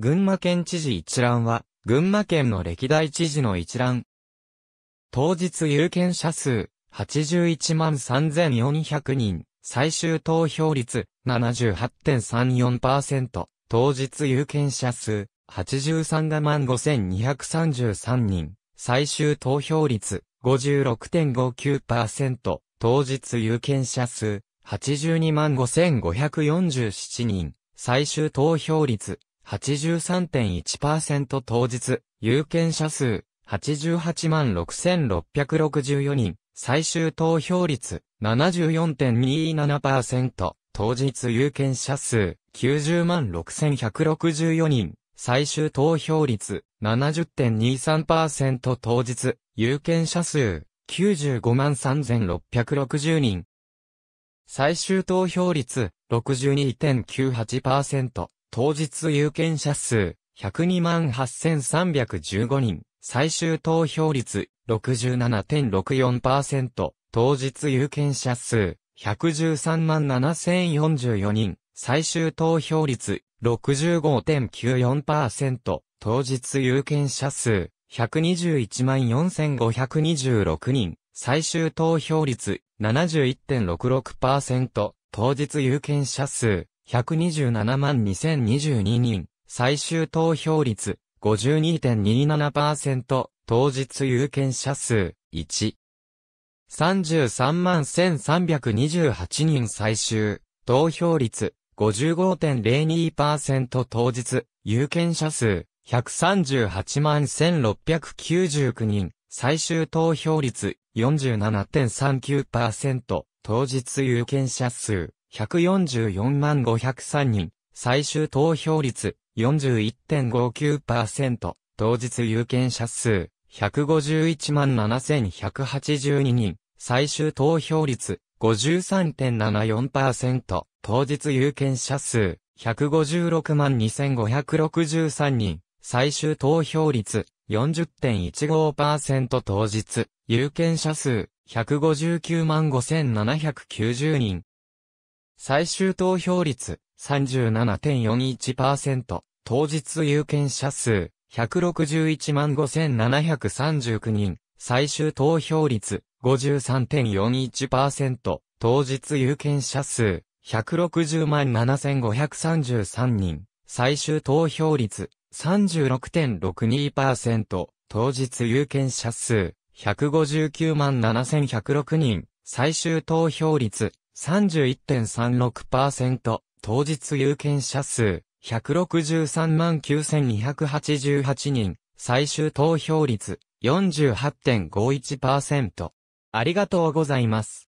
群馬県知事一覧は、群馬県の歴代知事の一覧。当日有権者数、81万3400人、最終投票率、78.34%、当日有権者数、83万5233人、最終投票率、56.59%、当日有権者数、82万5547人、最終投票率、83.1%当日、有権者数、88万6664人、最終投票率、74.27%、当日有権者数、90万6164人、最終投票率、70.23%当日、有権者数、95万3660人。最終投票率、62.98%。当日有権者数、1028315万人、最終投票率、67.64%、当日有権者数、1137,044万人、最終投票率、65.94%、当日有権者数、1214,526万人、最終投票率、71.66%、当日有権者数、127万2022人、最終投票率52.27%、当日有権者数1。33万1328人最終、投票率55.02%当日、有権者数138万1699人、最終投票率47.39%、当日有権者数144万503人、最終投票率41.59%、当日有権者数151万7182人、最終投票率53.74%、当日有権者数156万2563人、最終投票率40.15%当日、有権者数159万5790人、最終投票率37.41%、当日有権者数161万5739人、最終投票率53.41%、当日有権者数160万7533人、最終投票率36.62%、当日有権者数159万7106人、最終投票率31.36%、当日有権者数、163万9288人、最終投票率、48.51%。ありがとうございます。